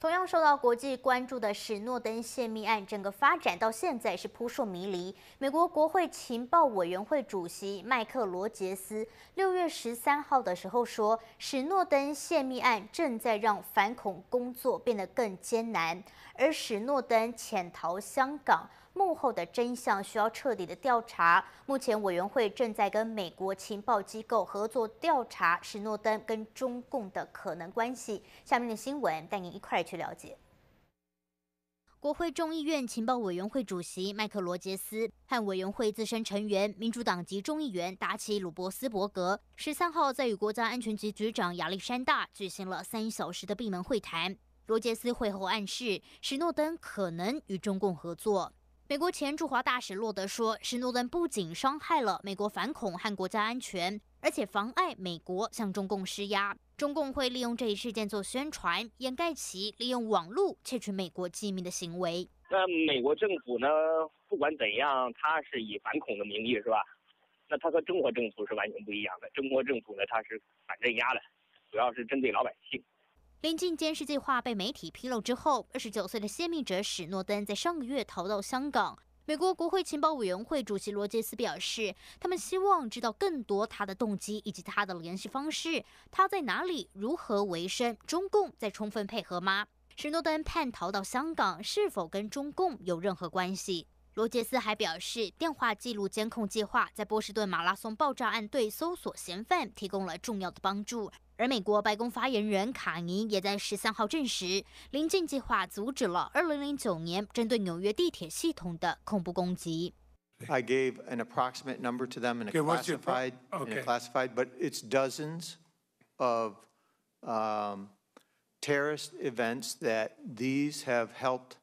同样受到国际关注的史诺登泄密案，整个发展到现在是扑朔迷离。美国国会情报委员会主席麦克罗杰斯六月十三号的时候说，史诺登泄密案正在让反恐工作变得更艰难，而史诺登潜逃香港。幕后的真相需要彻底的调查。目前，委员会正在跟美国情报机构合作调查史诺登跟中共的可能关系。下面的新闻带您一块去了解。国会众议院情报委员会主席麦克罗杰斯和委员会资深成员民主党籍众议员达奇鲁伯斯伯格十三号在与国家安全局局长亚历山大举行了三小时的闭门会谈。罗杰斯会后暗示，史诺登可能与中共合作。美国前驻华大使洛德说，史诺顿不仅伤害了美国反恐和国家安全，而且妨碍美国向中共施压。中共会利用这一事件做宣传，掩盖其利用网络窃取美国机密的行为。那美国政府呢？不管怎样，他是以反恐的名义，是吧？那他和中国政府是完全不一样的。中国政府呢，他是反镇压的，主要是针对老百姓。临近监视计划被媒体披露之后，二十九岁的泄密者史诺登在上个月逃到香港。美国国会情报委员会主席罗杰斯表示，他们希望知道更多他的动机以及他的联系方式，他在哪里，如何维生。中共在充分配合吗？史诺登叛逃到香港是否跟中共有任何关系？罗杰斯还表示，电话记录监控计划在波士顿马拉松爆炸案对搜索嫌犯提供了重要的帮助。而美国白宫发言人卡尼也在十三号证实，临近计划阻止了二零零九年针对纽约地铁系统的恐怖攻击。I gave an approximate number to them in a classified, in a classified, but it's dozens of um, terrorist events that these have helped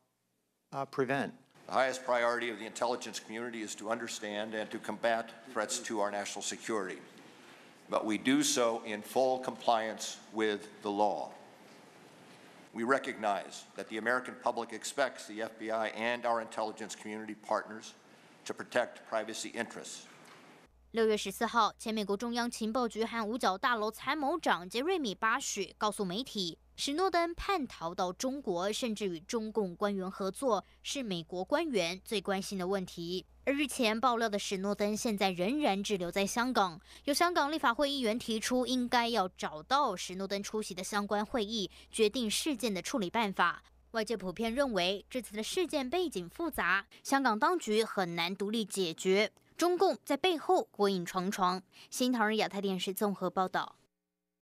uh, prevent. The highest priority of the intelligence community is to understand and to combat threats to our national security. But we do so in full compliance with the law. We recognize that the American public expects the FBI and our intelligence community partners to protect privacy interests. 六月十四号，前美国中央情报局和五角大楼参谋长杰瑞米·巴许告诉媒体，史诺登叛逃到中国，甚至与中共官员合作，是美国官员最关心的问题。而日前爆料的史诺登现在仍然滞留在香港。有香港立法会议员提出，应该要找到史诺登出席的相关会议，决定事件的处理办法。外界普遍认为，这次的事件背景复杂，香港当局很难独立解决，中共在背后鬼影重重。新唐人亚太电视综合报道。